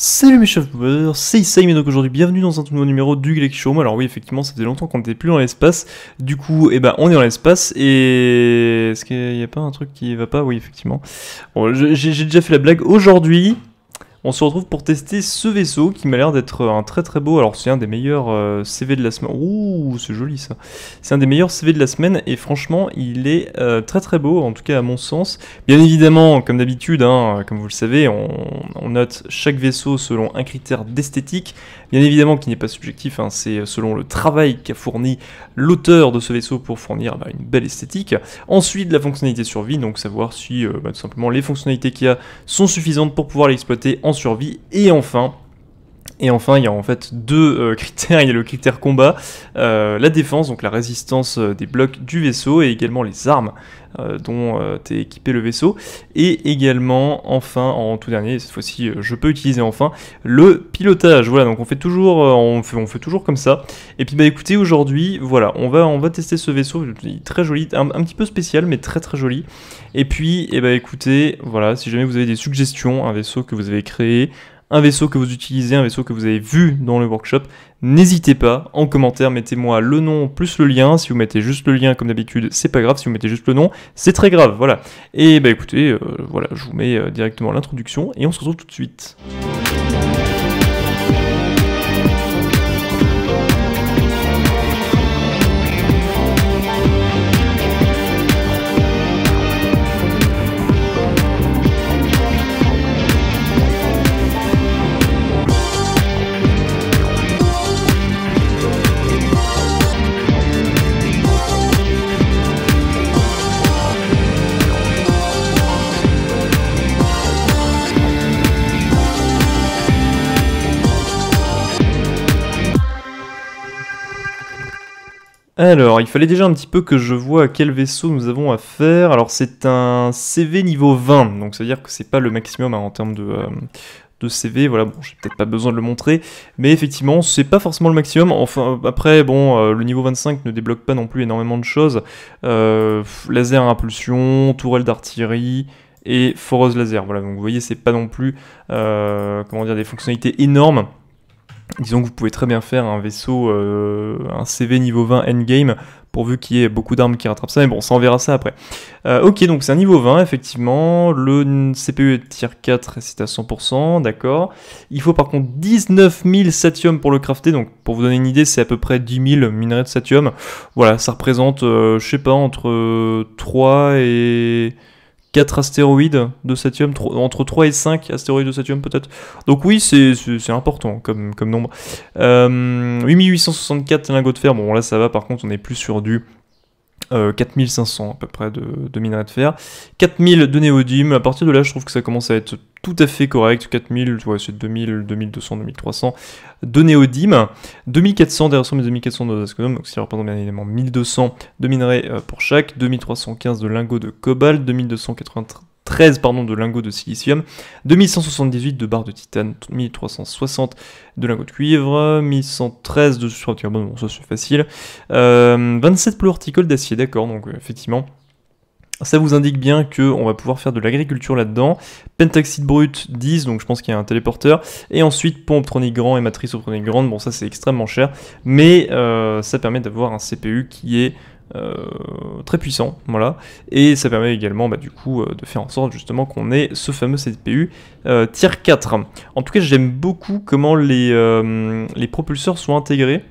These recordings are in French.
Salut mes chefs c'est Isaï, mais donc aujourd'hui bienvenue dans un tout nouveau numéro du Galaxy Show Alors oui effectivement ça faisait longtemps qu'on n'était plus dans l'espace, du coup eh ben on est dans l'espace et est-ce qu'il y a pas un truc qui va pas Oui effectivement. Bon, j'ai déjà fait la blague aujourd'hui, on se retrouve pour tester ce vaisseau qui m'a l'air d'être un très très beau. Alors c'est un des meilleurs euh, CV de la semaine. Ouh, c'est joli ça. C'est un des meilleurs CV de la semaine et franchement il est euh, très très beau, en tout cas à mon sens. Bien évidemment, comme d'habitude, hein, comme vous le savez, on, on, note chaque vaisseau selon un critère d'esthétique. Bien évidemment qui n'est pas subjectif, hein, c'est euh, selon le travail qu'a fourni l'auteur de ce vaisseau pour fournir bah, une belle esthétique. Ensuite, la fonctionnalité survie, donc savoir si euh, bah, tout simplement les fonctionnalités qu'il y a sont suffisantes pour pouvoir l'exploiter en survie. Et enfin, et enfin, il y a en fait deux euh, critères. Il y a le critère combat, euh, la défense, donc la résistance euh, des blocs du vaisseau, et également les armes dont t'es équipé le vaisseau. Et également, enfin, en tout dernier, cette fois-ci, je peux utiliser enfin le pilotage. Voilà, donc on fait toujours, on fait, toujours comme ça. Et puis bah écoutez, aujourd'hui, voilà, on va, on va tester ce vaisseau, très joli, un, un, petit peu spécial, mais très très joli. Et puis, et eh bah écoutez, voilà, si jamais vous avez des suggestions, un vaisseau que vous avez créé, un vaisseau que vous utilisez, un vaisseau que vous avez vu dans le workshop, n'hésitez pas, en commentaire, mettez-moi le nom plus le lien. Si vous mettez juste le lien, comme d'habitude, c'est pas grave. Si vous mettez juste le nom, c'est très grave, voilà. Et bah écoutez, euh, voilà, je vous mets euh, directement l'introduction et on se retrouve tout de suite. Alors, il fallait déjà un petit peu que je vois à quel vaisseau nous avons à faire. Alors, c'est un CV niveau 20, donc ça veut dire que c'est pas le maximum hein, en termes de, euh, CV. Voilà, bon, j'ai peut-être pas besoin de le montrer, mais effectivement, c'est pas forcément le maximum. Enfin, après, bon, euh, le niveau 25 ne débloque pas non plus énormément de choses. Euh, laser à impulsion, tourelle d'artillerie et foreuse laser. Voilà, donc vous voyez, c'est pas non plus, comment dire, des fonctionnalités énormes. Disons que vous pouvez très bien faire un vaisseau, euh, un CV niveau 20 endgame, pourvu qu'il y ait beaucoup d'armes qui rattrapent ça, mais bon, ça en verra ça après. Euh, ok, donc c'est un niveau 20, effectivement, le CPU est tier 4 c'est à 100%, d'accord. Il faut par contre 19 000 satium pour le crafter, donc pour vous donner une idée, c'est à peu près 10 000 minerais de satium. Voilà, ça représente, euh, je sais pas, entre 3 et... 4 astéroïdes de Satium, entre 3 et 5 astéroïdes de Satium peut-être. Donc oui, c'est important comme, comme nombre. 8864 euh, lingots de fer, bon là ça va, par contre on est plus sur du... 4500 euh, à peu près de, de de fer, 4000 de néodyme, à partir de là je trouve que ça commence à être tout à fait correct, 4000, tu vois, c'est 2000, 2200, 2300 de néodyme, 2400 des mais 2400 de d'asconome, donc ça représente bien évidemment 1200 de minerais euh, pour chaque, 2315 de lingots de cobalt, 2293 pardon, de lingots de silicium, 2178 de barres de titane, 1360 de lingots de cuivre, 1113 de sulfure de carbone, bon ça c'est facile, 27 euh, plots horticoles d'acier, d'accord, donc euh, effectivement, ça vous indique bien qu'on va pouvoir faire de l'agriculture là-dedans. Pentaxide brut 10, donc je pense qu'il y a un téléporteur. Et ensuite pompe tronic grand et matrice optronique grande. Bon ça c'est extrêmement cher, mais euh, ça permet d'avoir un CPU qui est euh, très puissant, voilà, et ça permet également bah, du coup euh, de faire en sorte justement qu'on ait ce fameux CPU tier 4. En tout cas j'aime beaucoup comment les, les propulseurs sont intégrés.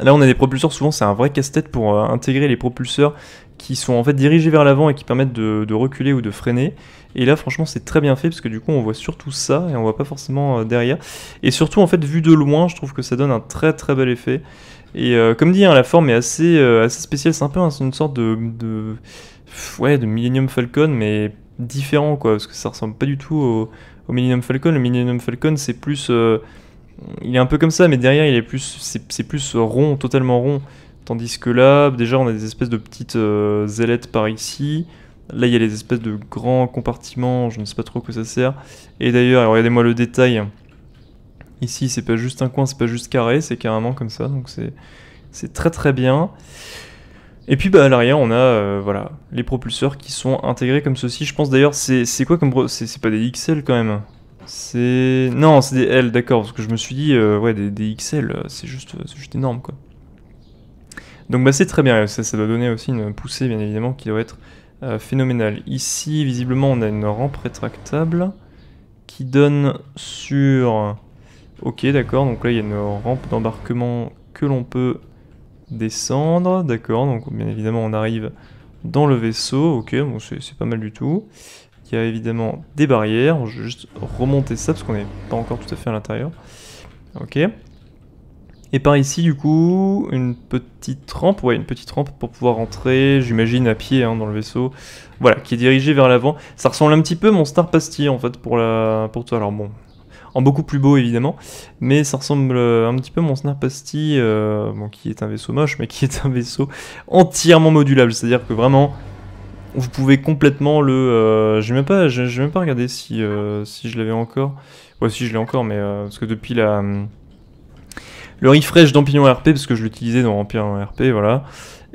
Là on a des propulseurs, souvent c'est un vrai casse-tête pour intégrer les propulseurs qui sont en fait dirigés vers l'avant et qui permettent de, reculer ou de freiner. Et là, franchement, c'est très bien fait parce que du coup, on voit surtout ça et on voit pas forcément euh, derrière. Et surtout, en fait, vu de loin, je trouve que ça donne un très très bel effet. Et euh, comme dit, hein, la forme est assez, euh, assez spéciale. C'est un peu c'est une sorte de, de, ouais, de Millennium Falcon, mais différent quoi, parce que ça ressemble pas du tout au, Millennium Falcon. Le Millennium Falcon, c'est plus, il est un peu comme ça, mais derrière, il est plus, c'est plus rond, totalement rond. Tandis que là, déjà, on a des espèces de petites euh, ailettes par ici. Là, il y a des espèces de grands compartiments, je ne sais pas trop à quoi ça sert. Et d'ailleurs, regardez-moi le détail. Ici, c'est pas juste un coin, c'est pas juste carré, c'est carrément comme ça, donc c'est très très bien. Et puis bah, à l'arrière, on a euh, voilà, les propulseurs qui sont intégrés comme ceci. Je pense d'ailleurs, c'est quoi comme... C'est pas des XL quand même C'est... Non, c'est des L, d'accord, parce que je me suis dit, euh, ouais, des, XL, c'est juste, juste énorme, quoi. Donc bah, c'est très bien, ça, doit donner aussi une poussée bien évidemment qui doit être euh, phénoménale. Ici visiblement on a une rampe rétractable qui donne sur... Ok d'accord, donc là il y a une rampe d'embarquement que l'on peut descendre, d'accord, donc bien évidemment on arrive dans le vaisseau, ok, bon c'est pas mal du tout. Il y a évidemment des barrières, je vais juste remonter ça parce qu'on n'est pas encore tout à fait à l'intérieur. Ok. Et par ici, du coup, une petite rampe, ouais, une petite rampe pour pouvoir entrer, j'imagine, à pied hein, dans le vaisseau. Voilà, qui est dirigé vers l'avant. Ça ressemble un petit peu à mon Star Pastille, en fait, pour, la... pour toi. Alors bon, en beaucoup plus beau, évidemment, mais ça ressemble euh, un petit peu à mon Star Pastille, euh, bon, qui est un vaisseau moche, mais qui est un vaisseau entièrement modulable. C'est-à-dire que vraiment, vous pouvez complètement le... Je euh, j'ai même pas, même pas regardé si, si je l'avais encore. Ouais, si je l'ai encore, mais parce que depuis la... Hum, le refresh en RP, parce que je l'utilisais dans en RP, voilà.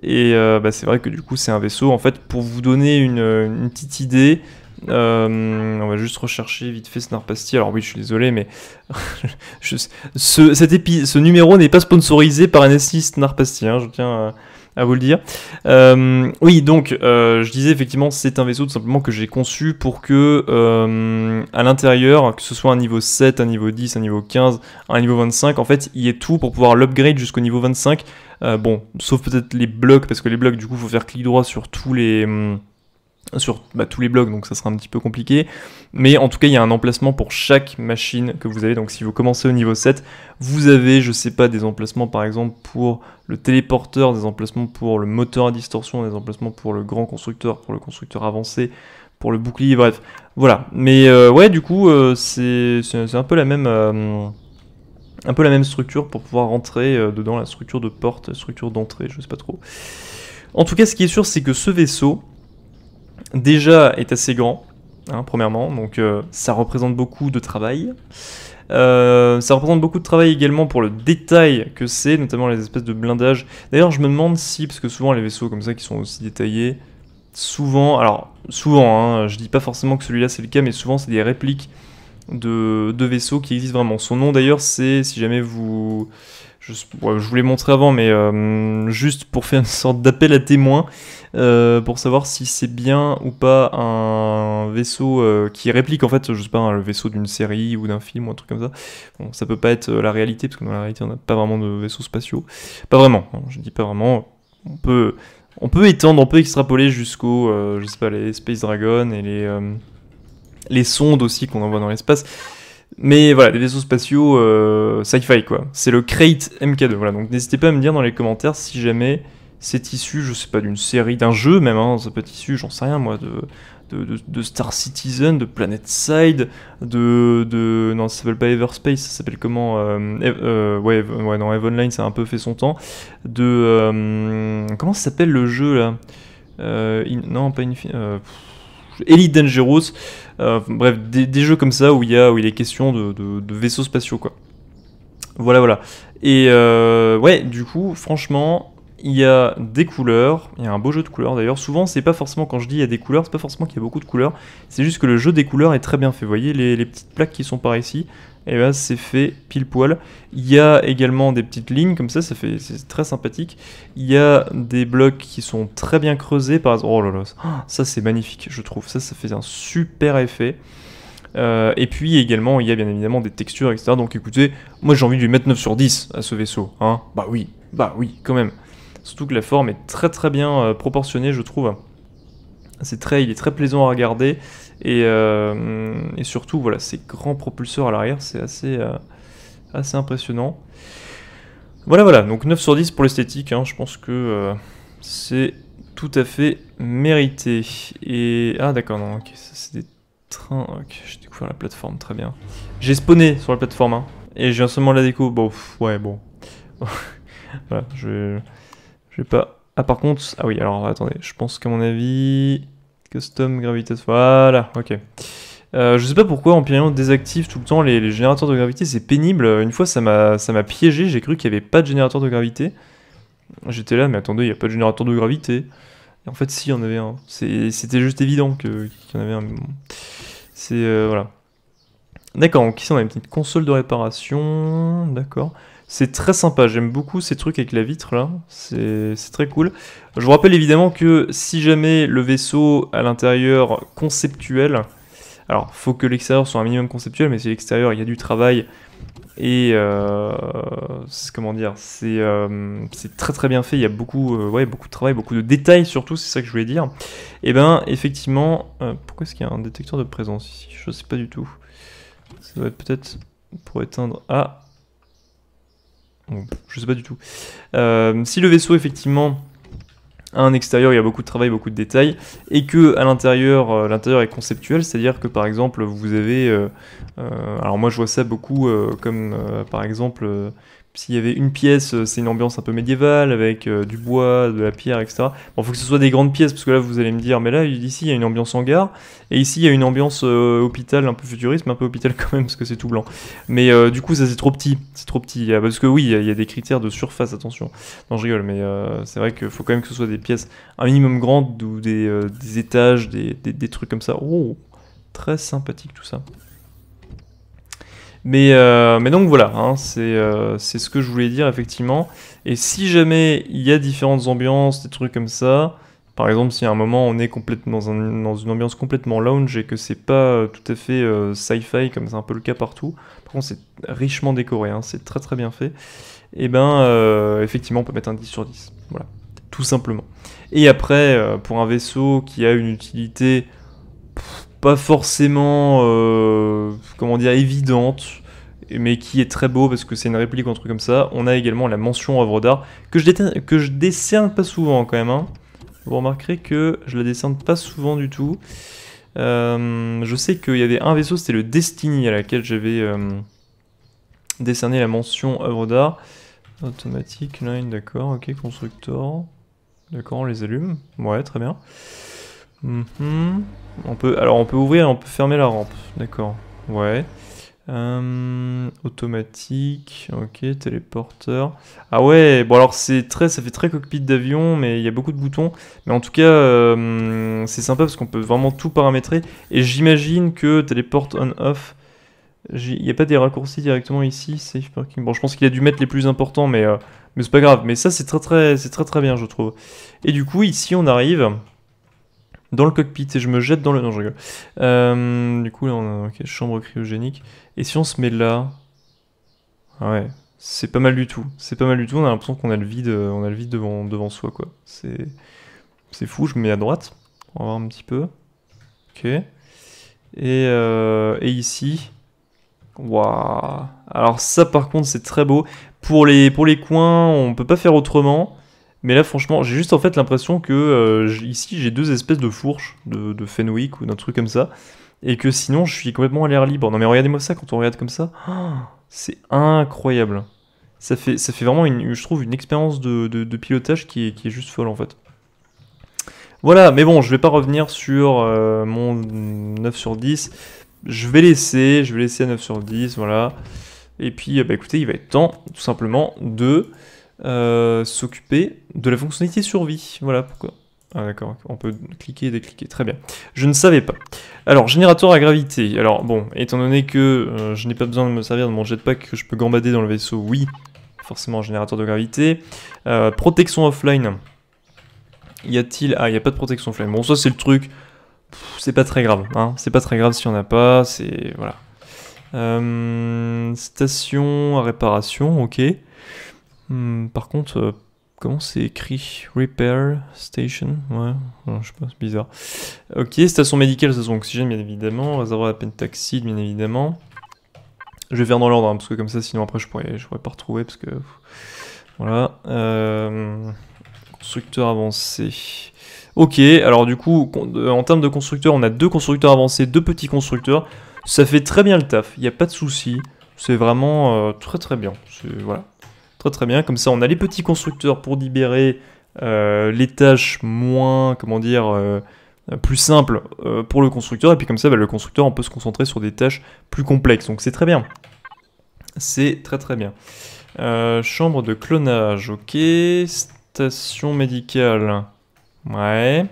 Et euh, bah, c'est vrai que du coup, c'est un vaisseau. En fait, pour vous donner une, euh, petite idée, euh, on va juste rechercher vite fait Snarpasti. Alors oui, je suis désolé, mais ce, cet ce numéro n'est pas sponsorisé par NSI Snarpasty. Hein, je tiens à vous le dire. Euh, oui, donc euh, je disais effectivement c'est un vaisseau tout simplement que j'ai conçu pour que euh, à l'intérieur, que ce soit un niveau 7, un niveau 10, un niveau 15, un niveau 25, en fait il y ait tout pour pouvoir l'upgrade jusqu'au niveau 25. bon, sauf peut-être les blocs, parce que les blocs du coup il faut faire clic droit sur tous les... Hum, sur bah, tous les blocs, donc ça sera un petit peu compliqué. Mais en tout cas, il y a un emplacement pour chaque machine que vous avez. Donc si vous commencez au niveau 7, vous avez, je sais pas, des emplacements par exemple pour le téléporteur, des emplacements pour le moteur à distorsion, des emplacements pour le grand constructeur, pour le constructeur avancé, pour le bouclier, bref. Voilà. Mais euh, ouais, du coup, euh, c'est un peu la même... Euh, un peu la même structure pour pouvoir rentrer dedans la structure de porte, structure d'entrée, je sais pas trop. En tout cas, ce qui est sûr, c'est que ce vaisseau, déjà est assez grand, hein, premièrement, donc euh, ça représente beaucoup de travail. Euh, ça représente beaucoup de travail également pour le détail que c'est, notamment les espèces de blindage. D'ailleurs, je me demande si, parce que souvent les vaisseaux comme ça qui sont aussi détaillés, souvent, alors souvent, hein, je dis pas forcément que celui-là c'est le cas, mais souvent c'est des répliques de, vaisseaux qui existent vraiment. Son nom d'ailleurs, c'est, si jamais vous. Je, vous l'ai montré avant, mais euh, juste pour faire une sorte d'appel à témoins, euh, pour savoir si c'est bien ou pas un vaisseau euh, qui réplique en fait, je sais pas, le vaisseau d'une série ou d'un film ou un truc comme ça. Bon, ça peut pas être euh, la réalité, parce que dans la réalité, on n'a pas vraiment de vaisseaux spatiaux. Pas vraiment, hein, je dis pas vraiment. On peut, on peut étendre, on peut extrapoler jusqu'aux, je sais pas, les Space Dragon et les, les sondes aussi qu'on envoie dans l'espace. Mais voilà, les vaisseaux spatiaux euh, sci-fi quoi. C'est le Crate MK2. Voilà, donc n'hésitez pas à me dire dans les commentaires si jamais c'est issu, je sais pas, d'une série, d'un jeu même, hein, ça peut être issu, j'en sais rien moi, de, de, Star Citizen, de Planet Side, de, de non ça s'appelle pas Everspace, ça s'appelle comment euh, euh, ouais, ouais non Eve Online ça a un peu fait son temps, de euh, comment ça s'appelle le jeu là Non pas une Elite Dangerous, bref des, jeux comme ça où il y a où il est question de, de vaisseaux spatiaux quoi. Voilà voilà. Et ouais du coup franchement il y a des couleurs, il y a un beau jeu de couleurs d'ailleurs. Souvent, c'est pas forcément quand je dis il y a des couleurs, c'est pas forcément qu'il y a beaucoup de couleurs, c'est juste que le jeu des couleurs est très bien fait. Vous voyez les, petites plaques qui sont par ici, et eh là ben, c'est fait pile poil. Il y a également des petites lignes comme ça, ça fait c'est très sympathique. Il y a des blocs qui sont très bien creusés par oh là là, ça c'est magnifique, je trouve. Ça ça fait un super effet. Euh, et puis également, il y a bien évidemment des textures, etc. Donc écoutez, moi j'ai envie de lui mettre 9 sur 10 à ce vaisseau. Hein bah oui, bah oui, quand même. Surtout que la forme est très très bien euh, proportionnée, je trouve. C'est très, il est très plaisant à regarder. Et, euh, surtout, voilà, ces grands propulseurs à l'arrière, c'est assez, euh, assez impressionnant. Voilà, voilà, donc 9 sur 10 pour l'esthétique, hein. je pense que c'est tout à fait mérité. Et... Ah d'accord, non, ok, ça c'est des trains... Ok, j'ai découvert la plateforme, très bien. J'ai spawné sur la plateforme, hein, et j'ai un seulement la déco, bon, ouais, bon. voilà, je vais... Je pas. Ah, par contre, ah oui, alors attendez, je pense qu'à mon avis, custom gravité, voilà, ok. Euh, je sais pas pourquoi Empyrean désactive tout le temps les, générateurs de gravité, c'est pénible. Une fois, ça m'a piégé, j'ai cru qu'il n'y avait pas de générateur de gravité. J'étais là, mais attendez, il n'y a pas de générateur de gravité. en fait, si, il y en avait un. C'était juste évident qu'il y en avait un. C'est. Euh, voilà. D'accord, donc ici on a une petite console de réparation. D'accord. C'est très sympa, j'aime beaucoup ces trucs avec la vitre là, c'est très cool. Je vous rappelle évidemment que si jamais le vaisseau à l'intérieur conceptuel, alors faut que l'extérieur soit un minimum conceptuel, mais si l'extérieur il y a du travail et euh, comment dire, euh, c'est très très bien fait, il y a beaucoup, euh, ouais, beaucoup de travail, beaucoup de détails surtout, c'est ça que je voulais dire. Et eh ben effectivement, pourquoi est-ce qu'il y a un détecteur de présence ici Je sais pas du tout. Ça doit être peut-être pour éteindre. Ah, je sais pas du tout. Euh, si le vaisseau, effectivement, a un extérieur, il y a beaucoup de travail, beaucoup de détails, et que à l'intérieur, euh, l'intérieur est conceptuel, c'est-à-dire que par exemple, vous avez, euh, alors moi je vois ça beaucoup comme par exemple s'il y avait une pièce, euh, c'est une ambiance un peu médiévale, avec euh, du bois, de la pierre, etc. Bon, faut que ce soit des grandes pièces, parce que là, vous allez me dire, mais là, ici, il y a une ambiance hangar, et ici, il y a une ambiance euh, hôpital, un peu futuriste, mais un peu hôpital quand même, parce que c'est tout blanc. Mais du coup, ça, c'est trop petit, c'est trop petit. Ah, parce que oui, il y, a des critères de surface, attention. Non, je rigole, mais c'est vrai qu'il faut quand même que ce soit des pièces un minimum grandes, ou des, étages, des trucs comme ça. Oh, très sympathique tout ça. Euh, mais, donc voilà, hein, euh, c'est ce que je voulais dire effectivement. Et si jamais il y a différentes ambiances, des trucs comme ça, par exemple si à un moment on est complètement dans, une ambiance complètement lounge et que c'est pas euh, tout à fait sci-fi comme c'est un peu le cas partout, par contre c'est richement décoré, hein, c'est très très bien fait, et eh ben effectivement on peut mettre un 10 sur 10. Voilà, tout simplement. Et après, pour un vaisseau qui a une utilité pas forcément, euh, comment dire, évidente, mais qui est très beau parce que c'est une réplique ou un truc comme ça. On a également la mention œuvre d'art, que je, que je décerne pas souvent quand même. Hein. Vous remarquerez que je la décerne pas souvent du tout. Euh, je sais qu'il y avait un vaisseau, c'était le Destiny, à laquelle j'avais euh, décerné la mention œuvre d'art. automatique line, d'accord, ok, constructor. D'accord, on les allume. Ouais, très bien. Mhm. On peut, alors on peut ouvrir et on peut fermer la rampe. D'accord. Ouais. Euh, automatique, ok, téléporteur. Ah ouais, bon alors c'est très, ça fait très cockpit d'avion, mais il y a beaucoup de boutons. Mais en tout cas, euh, c'est sympa parce qu'on peut vraiment tout paramétrer. Et j'imagine que téléporte on/off, il n'y a pas des raccourcis directement ici, Bon, je pense qu'il a dû mettre les plus importants, mais euh, mais c'est pas grave. Mais ça c'est très très, c'est très très bien, je trouve. Et du coup ici on arrive dans le cockpit et je me jette dans le... Non, je rigole. Euh, du coup, là, on a une chambre cryogénique. Et si on se met là... Ah ouais, c'est pas mal du tout. C'est pas mal du tout, on a l'impression qu'on a le vide, euh, on a le vide devant, devant soi, quoi. C'est... C'est fou, je me mets à droite. On va voir un petit peu. Ok. Et, euh, et ici... Waouh Alors ça, par contre, c'est très beau. Pour les, pour les coins, on peut pas faire autrement. Mais là, franchement, j'ai juste en fait l'impression que euh, ici j'ai deux espèces de fourches de, Fenwick ou d'un truc comme ça, et que sinon je suis complètement à l'air libre. Non, mais regardez-moi ça quand on regarde comme ça, oh, c'est incroyable. Ça fait, ça fait vraiment, une, je trouve, une expérience de, pilotage qui est, juste folle en fait. Voilà, mais bon, je vais pas revenir sur euh, mon 9 sur 10. Je vais laisser, je vais laisser à 9 sur 10, voilà. Et puis, euh, bah, écoutez, il va être temps, tout simplement, de euh, s'occuper de la fonctionnalité survie. Voilà pourquoi. Ah d'accord, on peut cliquer et décliquer, très bien. Je ne savais pas. Alors, générateur à gravité. Alors bon, étant donné que euh, je n'ai pas besoin de me servir de mon jetpack, que je peux gambader dans le vaisseau, oui, forcément générateur de gravité. Euh, protection offline. Y a-t-il... Ah, il n'y a pas de protection offline. Bon, ça c'est le truc... C'est pas très grave, hein. C'est pas très grave si n'y en a pas, c'est... Voilà. Station à réparation, ok. Hmm, par contre, euh, comment c'est écrit Repair Station Ouais, je sais pas, c'est bizarre. Ok, station médicale, station oxygène, bien évidemment. Réservoir à taxi bien évidemment. Je vais faire dans l'ordre, hein, parce que comme ça, sinon après, je pourrais, je pourrais pas retrouver, parce que... Voilà. Euh, constructeur avancé. Ok, alors du coup, euh, en termes de constructeur, on a deux constructeurs avancés, deux petits constructeurs. Ça fait très bien le taf, il n'y a pas de souci. C'est vraiment très très bien. Voilà. Très bien, comme ça on a les petits constructeurs pour libérer euh, les tâches moins, comment dire, euh, plus simples euh, pour le constructeur, et puis comme ça bah, le constructeur on peut se concentrer sur des tâches plus complexes, donc c'est très bien. C'est très très bien. chambre de clonage, ok. Station médicale, ouais.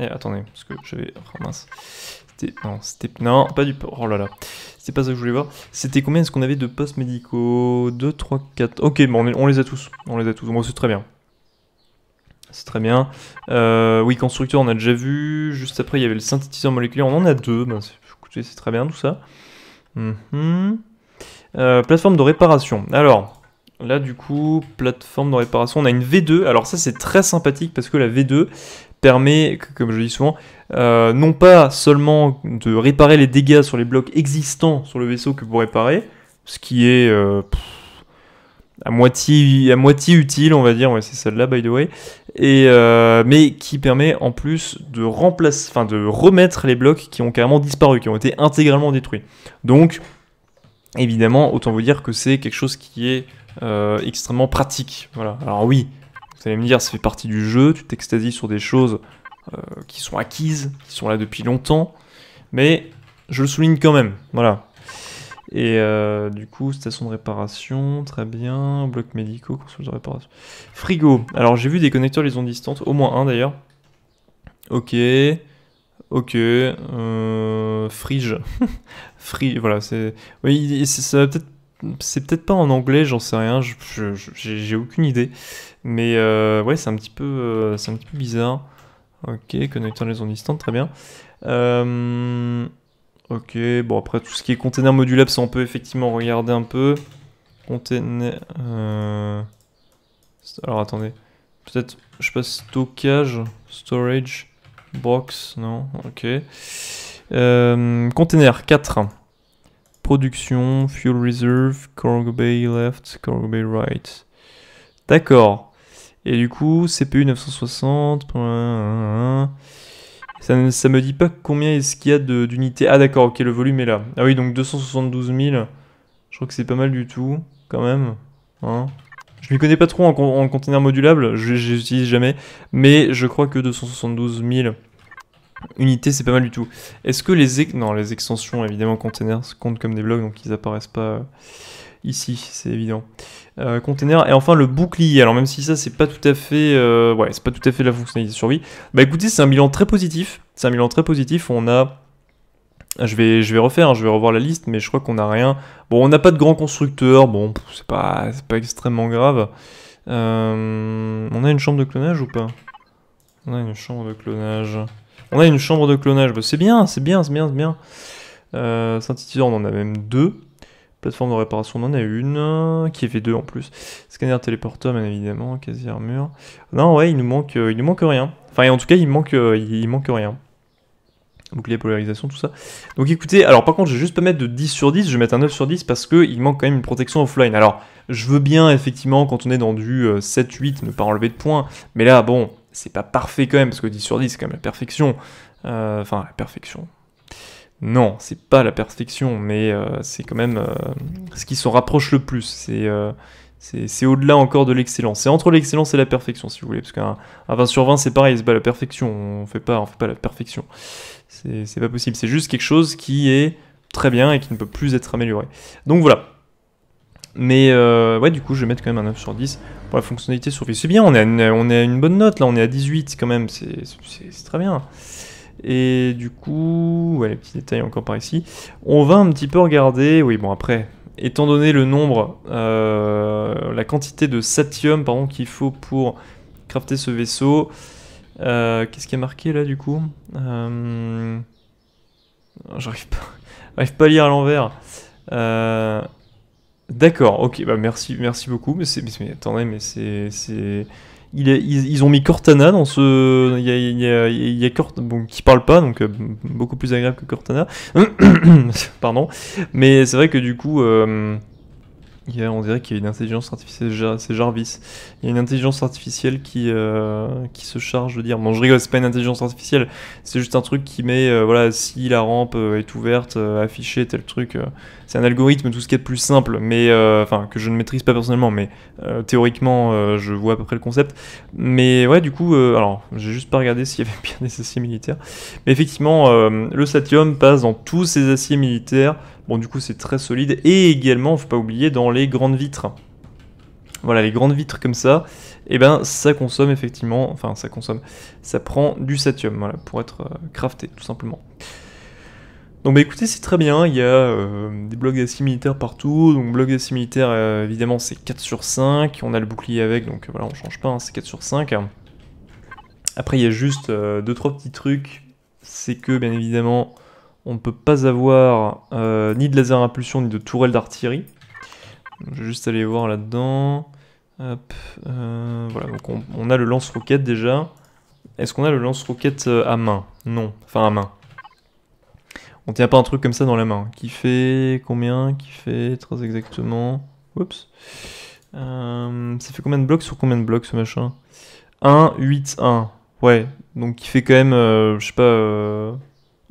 Et eh, attendez, parce que je vais oh, mince. C'était. Non, c'était. pas du. Oh là là. C'était pas ça que je voulais voir. C'était combien est-ce qu'on avait de postes médicaux 2, 3, 4. Ok, bon, on, les a tous. On les a tous. Moi, c'est très bien. C'est très bien. Euh, oui, constructeur, on a déjà vu. Juste après, il y avait le synthétiseur moléculaire. On en a deux. Ben, écoutez, c'est très bien tout ça. Mhm. Euh, plateforme de réparation. Alors, là, du coup, plateforme de réparation. On a une V2. Alors, ça, c'est très sympathique parce que la V2, permet, comme je dis souvent, euh, non pas seulement de réparer les dégâts sur les blocs existants sur le vaisseau que vous réparez, ce qui est euh, à, moitié, à moitié utile, on va dire, c'est celle-là, by the way, euh, mais qui permet en plus de, de remettre les blocs qui ont carrément disparu, qui ont été intégralement détruits. Donc, évidemment, autant vous dire que c'est quelque chose qui est extrêmement pratique. Voilà. Alors oui, vous allez me dire, ça fait partie du jeu, tu t'extasies sur des choses euh, qui sont acquises, qui sont là depuis longtemps, mais je le souligne quand même, voilà. Et euh, du coup, station de réparation, très bien, bloc médicaux, console de réparation. Frigo, alors j'ai vu des connecteurs liaison distantes. au moins un d'ailleurs. Ok, ok, euh, frige. Free. voilà, c'est... Oui, ça va peut-être c'est peut-être pas en anglais, j'en sais rien, j'ai aucune idée. Mais euh, ouais, c'est un, petit peu, euh, un petit peu bizarre. Ok, connecteur les ondes distantes, très bien. Euh, ok, bon après tout ce qui est container modulable, ça on peut effectivement regarder un peu. Container... Alors attendez, peut-être, je passe stockage, storage, box, non, ok. container 4. Production, Fuel Reserve, Cargo Bay Left, Cargo Bay Right. D'accord. Et du coup, CPU 960. Ça, ne, me dit pas combien est-ce qu'il y a d'unités. Ah d'accord, ok, le volume est là. Ah oui, donc 272 000. Je crois que c'est pas mal du tout, quand même. Je hein. je m'y connais pas trop en, en container modulable, je utilise jamais. Mais je crois que 272 000 Unité, c'est pas mal du tout. Est-ce que les... Non, les extensions, évidemment, containers comptent comme des blocs, donc ils apparaissent pas euh, ici, c'est évident. Euh, container, et enfin le bouclier. Alors même si ça, c'est pas tout à fait... Euh, ouais, c'est pas tout à fait la fonctionnalité de survie. Bah écoutez, c'est un bilan très positif. C'est un bilan très positif. On a... Je vais, je vais refaire, hein, je vais revoir la liste, mais je crois qu'on n'a rien. Bon, on n'a pas de grand constructeur, bon, c'est pas, pas extrêmement grave. Euh, on a une chambre de clonage ou pas On a une chambre de clonage. On a une chambre de clonage. Bah, c'est bien, c'est bien, c'est bien, c'est bien. Euh, Synthétiseur, on en a même deux. Plateforme de réparation, on en a une. Qui fait deux en plus. Scanner téléporteur, bien évidemment. Quasi-armure. Non, ouais, il nous, manque, euh, il nous manque rien. Enfin, en tout cas, il manque, euh, il manque rien. Bouclier, polarisation, tout ça. Donc écoutez, alors par contre, je vais juste pas mettre de 10 sur 10, je vais mettre un 9 sur 10 parce qu'il manque quand même une protection offline. Alors, je veux bien, effectivement, quand on est dans du 7-8, euh, ne pas enlever de points, mais là, bon, c'est pas parfait quand même, parce que 10 sur 10, c'est quand même la perfection. Euh, enfin, la perfection. Non, c'est pas la perfection, mais euh, c'est quand même euh, ce qui s'en rapproche le plus. C'est c'est au-delà encore de l'excellence. C'est entre l'excellence et la perfection, si vous voulez. Parce qu'un 20 sur 20, c'est pareil, c'est pas la perfection. On fait pas, on fait pas la perfection. C'est pas possible. C'est juste quelque chose qui est très bien et qui ne peut plus être amélioré. Donc voilà. Mais euh, ouais, du coup, je vais mettre quand même un 9 sur 10 pour la fonctionnalité survie. C'est bien, on est, une, on est une bonne note, là, on est à 18 quand même, c'est très bien. Et du coup, ouais, les petits détails encore par ici. On va un petit peu regarder, oui, bon, après, étant donné le nombre, euh, la quantité de satium qu'il faut pour crafter ce vaisseau, euh, qu'est-ce qui est marqué là du coup J'arrive pas, pas à lire à l'envers. Euh, D'accord, ok, bah merci, merci beaucoup. Mais, c'est, mais attendez, mais c'est. ils, ont mis Cortana dans ce. Il y a, il qui parle pas, donc euh, beaucoup plus agréable que Cortana. Pardon. Mais c'est vrai que du coup. Euh, on dirait qu'il y a une intelligence artificielle, c'est Jarvis. Il y a une intelligence artificielle qui, euh, qui se charge de dire. Bon, je rigole, c'est pas une intelligence artificielle, c'est juste un truc qui met, voilà, si la rampe est ouverte, afficher tel truc c'est un algorithme, tout ce qui est plus simple, mais euh, enfin que je ne maîtrise pas personnellement, mais euh, théoriquement euh, je vois à peu près le concept. Mais ouais, du coup, alors j'ai juste pas regardé s'il y avait bien des aciers militaires, mais effectivement, le satium passe dans tous ces aciers militaires. Bon, du coup, c'est très solide et également, faut pas oublier, dans les grandes vitres. Voilà, les grandes vitres comme ça, et eh ben ça consomme effectivement, enfin ça consomme, ça prend du satium, voilà, pour être crafté tout simplement. Donc bah écoutez, c'est très bien, il y a euh, des blocs d'acier militaire partout, donc bloc d'acier militaire euh, évidemment c'est 4 sur 5, on a le bouclier avec, donc euh, voilà on change pas, hein, c'est 4 sur 5. Après il y a juste 2-3 petits trucs, c'est que bien évidemment on ne peut pas avoir ni de laser impulsion ni de tourelle d'artillerie. Je vais juste aller voir là-dedans. voilà, donc on, on a le lance-roquette déjà. Est-ce qu'on a le lance-roquette à main Non, enfin à main. On tient pas un truc comme ça dans la main. Qui fait combien Qui fait très exactement Oups. Euh, ça fait combien de blocs sur combien de blocs ce machin 1, 8, 1. Ouais, donc qui fait quand même, euh, je sais pas,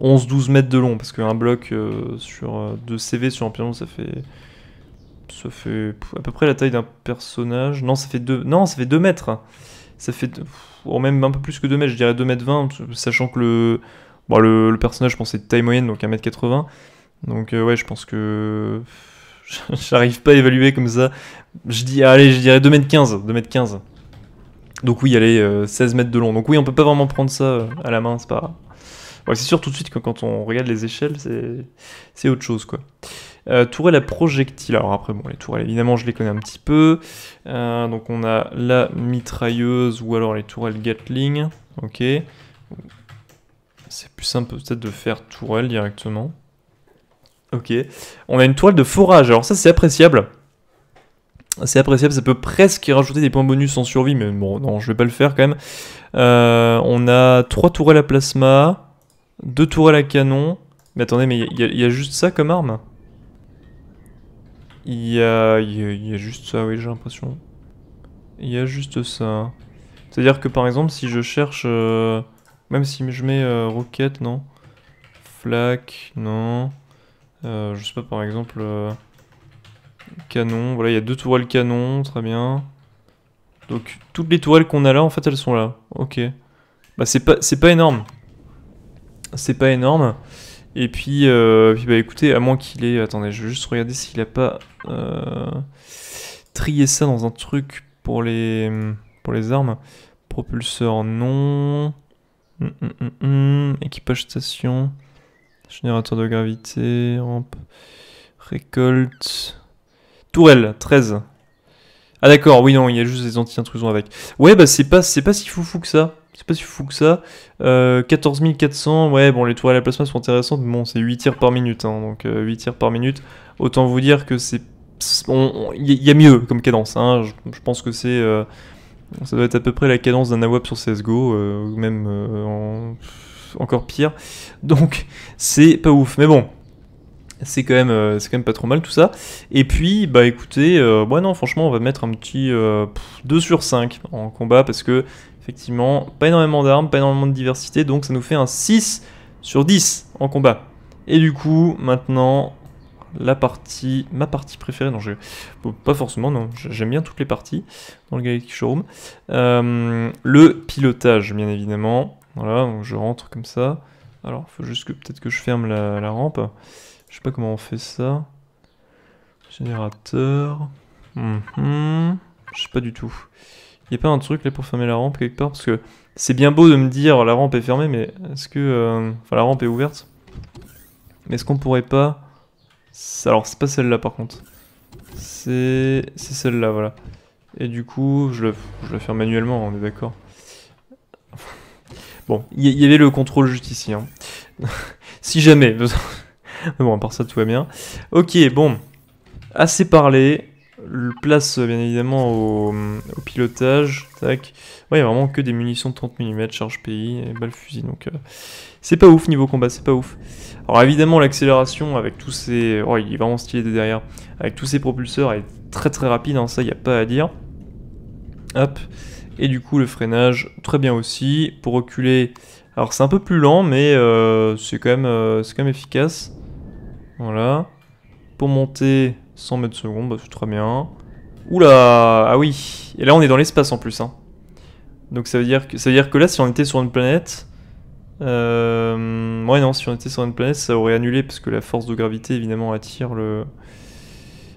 11-12 euh, mètres de long, parce qu'un bloc sur 2 CV sur un piano, ça fait. Ça fait à peu près la taille d'un personnage. Non, ça fait 2 non, ça fait 2 mètres. Ça fait. Ou même un peu plus que 2 mètres, je dirais 2 mètres 20, sachant que le Bon, le, personnage, je pense, est de taille moyenne, donc 1m80. Donc, euh, ouais, je pense que. J'arrive pas à évaluer comme ça. Je dis, allez, je dirais 2m15. 2m15. Donc, oui, allez, euh, 16 mètres de long. Donc, oui, on peut pas vraiment prendre ça euh, à la main, c'est pas. Ouais, c'est sûr tout de suite que quand on regarde les échelles, c'est autre chose, quoi. Euh, tourelle à projectile. Alors après, bon, les tourelles, évidemment, je les connais un petit peu. donc on a la mitrailleuse ou alors les tourelles Gatling. Ok. C'est plus simple peut-être de faire tourelle directement. Ok. On a une toile de forage. Alors ça, c'est appréciable. C'est appréciable, ça peut presque rajouter des points bonus en survie, mais bon, non, je vais pas le faire quand même. Euh, on a trois tourelles à plasma, Deux tourelles à canon. Mais attendez, mais il y, a juste ça comme arme Il y a, y juste ça, oui, j'ai l'impression. Il y a juste ça. C'est-à-dire que par exemple, si je cherche... Euh, même si je mets euh, roquette, non. Flak, non. Euh, je sais pas, par exemple... Euh, canon, voilà, il y a deux tourelles canon, très bien. Donc, toutes les tourelles qu'on a là, en fait, elles sont là. Ok. Bah, c'est pas, pas énorme. C'est pas énorme. Et puis, puis bah écoutez, à moins qu'il ait... Attendez, je vais juste regarder s'il a pas... trié ça dans un truc pour les... Pour les armes. Propulseur, non... Mm, mm, mm, Équipage station. Générateur de gravité. Rampe. Récolte. Tourelle, 13. Ah d'accord, oui non, il y a juste des anti intrusions avec. Ouais bah c'est pas pas si foufou que ça. C'est pas si fou que ça. Euh, 14 400, ouais bon les tourelles à plasma sont intéressantes, mais bon c'est 8 tirs par minute, hein. donc 8 euh, tirs par minute. Autant vous dire que c'est... Il y, a mieux comme cadence, hein. je, pense que c'est... Euh, ça doit être à peu près la cadence d'un AWAP sur CSGO, euh, ou même euh, encore pire. Donc c'est pas ouf. Mais bon, euh, c'est quand même pas trop mal tout ça et puis bah écoutez Ouais, non franchement on va mettre un petit 2 sur 5 en combat parce que effectivement pas énormément d'armes pas énormément de diversité donc ça nous fait un 6 sur 10 en combat et du coup maintenant la partie, ma partie préférée, non, je, pas forcément, non, j'aime bien toutes les parties dans le Galactic Showroom. Euh, le pilotage, bien évidemment. Voilà, donc je rentre comme ça. Alors, faut juste que peut-être que je ferme la, rampe. Je sais pas comment on fait ça. Générateur. Mhm. Je sais pas du tout. Il n'y a pas un truc là pour fermer la rampe quelque part Parce que c'est bien beau de me dire la rampe est fermée, mais est-ce que. Euh, enfin, la rampe est ouverte. Mais est-ce qu'on pourrait pas alors, c'est pas celle-là par contre. C'est celle-là, voilà. Et du coup, je le, je fais manuellement, on est d'accord. Bon, il y, avait le contrôle juste ici. Hein. si jamais. bon, à part ça, tout va bien. Ok, bon. Assez parlé. Place euh, bien évidemment au, pilotage. Tac. Ouais, il y a vraiment que des munitions de 30 mm, charge PI et balle fusil. Donc, euh, c'est pas ouf niveau combat, c'est pas ouf. Alors évidemment l'accélération avec tous ces... Oh il est vraiment stylé derrière. Avec tous ces propulseurs elle est très très rapide, hein, ça y a pas à dire. Hop. Et du coup le freinage très bien aussi. Pour reculer... Alors c'est un peu plus lent mais euh, c'est quand, euh, quand même efficace. Voilà. Pour monter 100 mètres secondes, bah, c'est très bien. Oula Ah oui Et là on est dans l'espace en plus. Hein. Donc ça veut, dire ça veut dire que là si on était sur une planète... Euh... Ouais, non, si on était sur une planète, ça aurait annulé parce que la force de gravité, évidemment, attire le.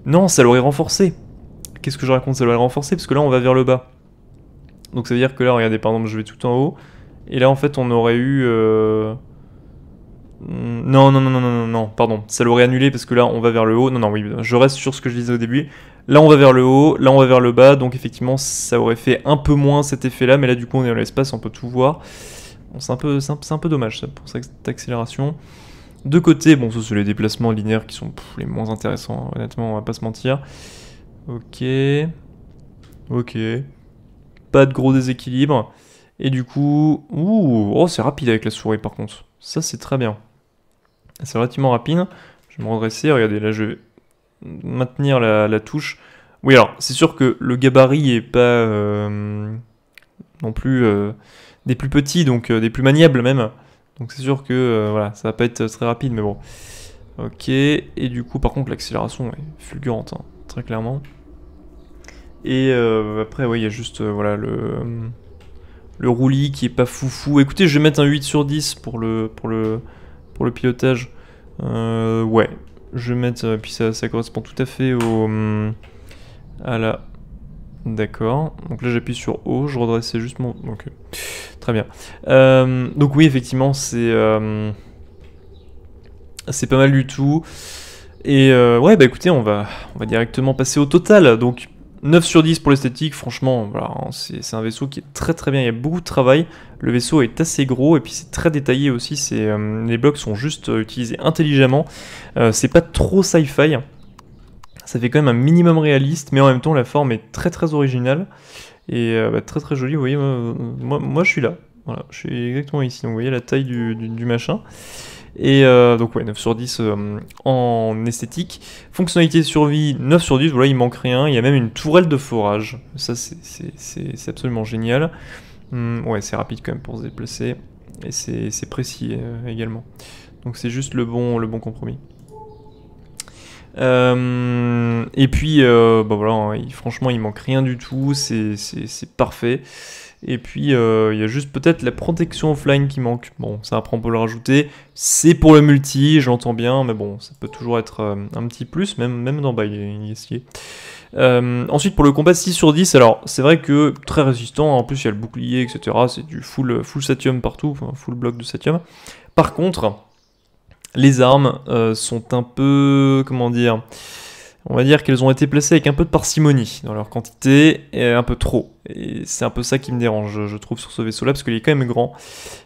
Non, ça l'aurait renforcé. Qu'est-ce que je raconte Ça l'aurait renforcé parce que là, on va vers le bas. Donc ça veut dire que là, regardez, par exemple, je vais tout en haut. Et là, en fait, on aurait eu. Euh, non, non, non, non, non, non, pardon. Ça l'aurait annulé parce que là, on va vers le haut. Non, non, oui, je reste sur ce que je disais au début. Là, on va vers le haut, là, on va vers le bas. Donc, effectivement, ça aurait fait un peu moins cet effet-là. Mais là, du coup, on est dans l'espace, on peut tout voir c'est un, peu, peu dommage ça, pour cette accélération. De côté, bon, ce sont les déplacements linéaires qui sont les moins intéressants, honnêtement, on va pas se mentir. Ok. Ok. Pas de gros déséquilibre. Et du coup... Ouh Oh, c'est rapide avec la souris, par contre. Ça, c'est très bien. C'est relativement rapide. Je vais me redresser. Regardez, là, je vais maintenir la, touche. Oui, alors, c'est sûr que le gabarit est pas... Euh, non plus... Euh, des plus petits, donc euh, des plus maniables même. Donc c'est sûr que euh, voilà, ça va pas être euh, très rapide, mais bon. Ok, et du coup, par contre, l'accélération est fulgurante, hein, très clairement. Et après, oui, il y a juste voilà, le, le roulis qui est pas foufou. Écoutez, je vais mettre un 8 sur 10 pour le, pour le, pour le pilotage. ouais, je vais mettre. Puis ça, ça correspond tout à fait au, à la D'accord. Donc là, j'appuie sur O, je redressais juste mon... Ok, très bien. Euh, donc oui, effectivement, c'est... Euh, c'est pas mal du tout. Et euh, ouais, bah écoutez, on va, on va directement passer au total. Donc 9 sur 10 pour l'esthétique, franchement, voilà, hein, c'est un vaisseau qui est très très bien, il y a beaucoup de travail, le vaisseau est assez gros et puis c'est très détaillé aussi, les blocs sont juste utilisés intelligemment, c'est pas trop sci-fi, ça fait quand même un minimum réaliste, mais en même temps la forme est très très originale et euh, bah, très très jolie. Vous voyez, moi, je suis là, je suis exactement ici, donc vous voyez la taille du, machin. Et euh, donc ouais, 9 sur 10 euh, en esthétique. Fonctionnalité de survie, 9 sur 10, voilà, il manque rien. Il y a même une tourelle de forage. Ça, c'est absolument génial. Hum, ouais, c'est rapide quand même pour se déplacer. Et c'est précis également. Donc c'est juste le bon, le bon compromis. Euh, et puis, euh, bah voilà, hein, franchement, il manque rien du tout, c'est parfait. Et puis, euh, il y a juste peut-être la protection offline qui manque. Bon, ça après on peut le rajouter. C'est pour le multi, j'entends bien, mais bon, ça peut toujours être un petit plus, même, même dans Bail, il est ensuite, pour le combat 6 sur 10, alors c'est vrai que très résistant, en plus il y a le bouclier, etc. C'est du full, full satium partout, full bloc de satium. Par contre, les armes euh, sont un peu, comment dire, on va dire qu'elles ont été placées avec un peu de parcimonie dans leur quantité, et un peu trop. Et c'est un peu ça qui me dérange, je trouve, sur ce vaisseau-là, parce qu'il est quand même grand.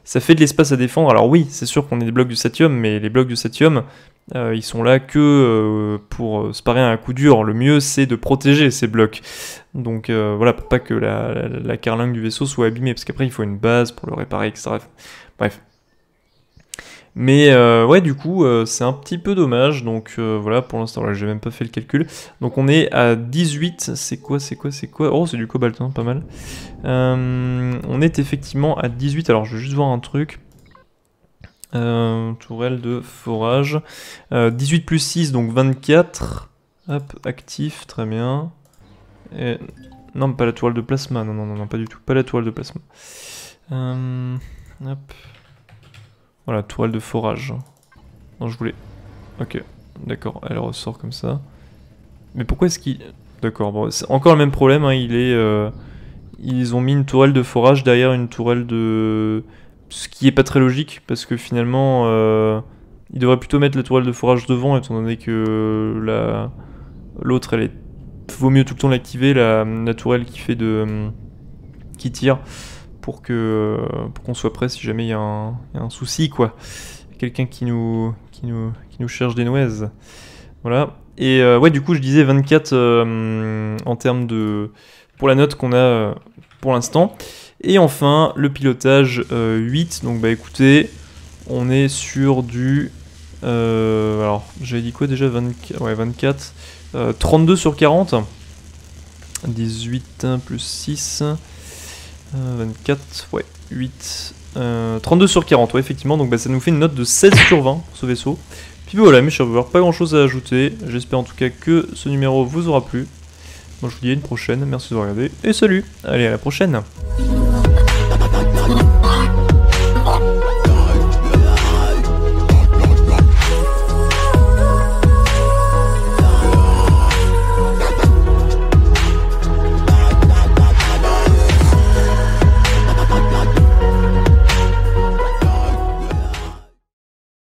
Ça fait de l'espace à défendre. Alors oui, c'est sûr qu'on est des blocs du Satium, mais les blocs du Satium, euh, ils sont là que euh, pour se parer à un coup dur. Le mieux, c'est de protéger ces blocs. Donc voilà, pour pas que la, la carlingue du vaisseau soit abîmée, parce qu'après, il faut une base pour le réparer, etc. Bref, mais euh, ouais, du coup, euh, c'est un petit peu dommage. Donc euh, voilà, pour l'instant, là, j'ai même pas fait le calcul. Donc on est à 18. C'est quoi, c'est quoi, c'est quoi Oh, c'est du cobalt, hein, pas mal. on est effectivement à 18. Alors, je vais juste voir un truc. tourelle de forage. 18 plus 6, donc 24. Hop, actif, très bien. Non, pas la toile de plasma. Non, non, non, non, pas du tout. Pas la toile de plasma. hop. Voilà, toile de forage. Non, je voulais... Ok, d'accord, elle ressort comme ça. Mais pourquoi est-ce qu'il... D'accord, bon, c'est encore le même problème, hein, il est... Euh, ils ont mis une tourelle de forage derrière une tourelle de... Ce qui est pas très logique, parce que finalement... Euh, ils devraient plutôt mettre la tourelle de forage devant, étant donné que la... L'autre, elle est... Vaut mieux tout le temps l'activer, la... la tourelle qui fait de... Qui tire pour que euh, qu'on soit prêt si jamais il y, a un souci quoi. Quelqu'un qui nous qui nous cherche des noises. Voilà. Et euh, ouais, du coup, je disais 24 euh, en termes de pour la note qu'on a pour l'instant. Et enfin, le pilotage 8. Donc bah écoutez, on est sur du alors j'avais dit quoi déjà 24 24 32 sur 40 18 plus 6 24, euh, ouais, 8. 32 euh, sur 40, ouais, effectivement. Donc bah, ça nous fait une note de 16 sur 20 pour ce vaisseau. Puis voilà, mes chers vais pas grand chose à ajouter. J'espère en tout cas que ce numéro vous aura plu. Moi je vous dis à une prochaine, merci de regarder, et salut Allez, à la prochaine